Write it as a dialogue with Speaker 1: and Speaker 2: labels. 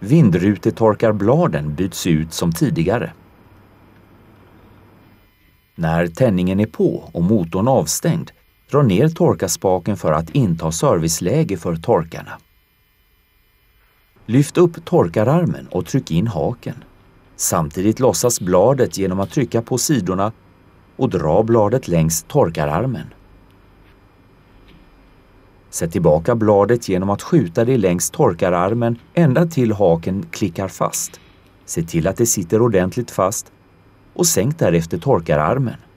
Speaker 1: Vindrutetorkarbladen byts ut som tidigare. När tändningen är på och motorn avstängd dra ner torkarspaken för att inta serviceläge för torkarna. Lyft upp torkararmen och tryck in haken. Samtidigt lossas bladet genom att trycka på sidorna och dra bladet längs torkararmen. Sätt tillbaka bladet genom att skjuta det längs torkararmen ända till haken klickar fast. Se till att det sitter ordentligt fast och sänk därefter torkararmen.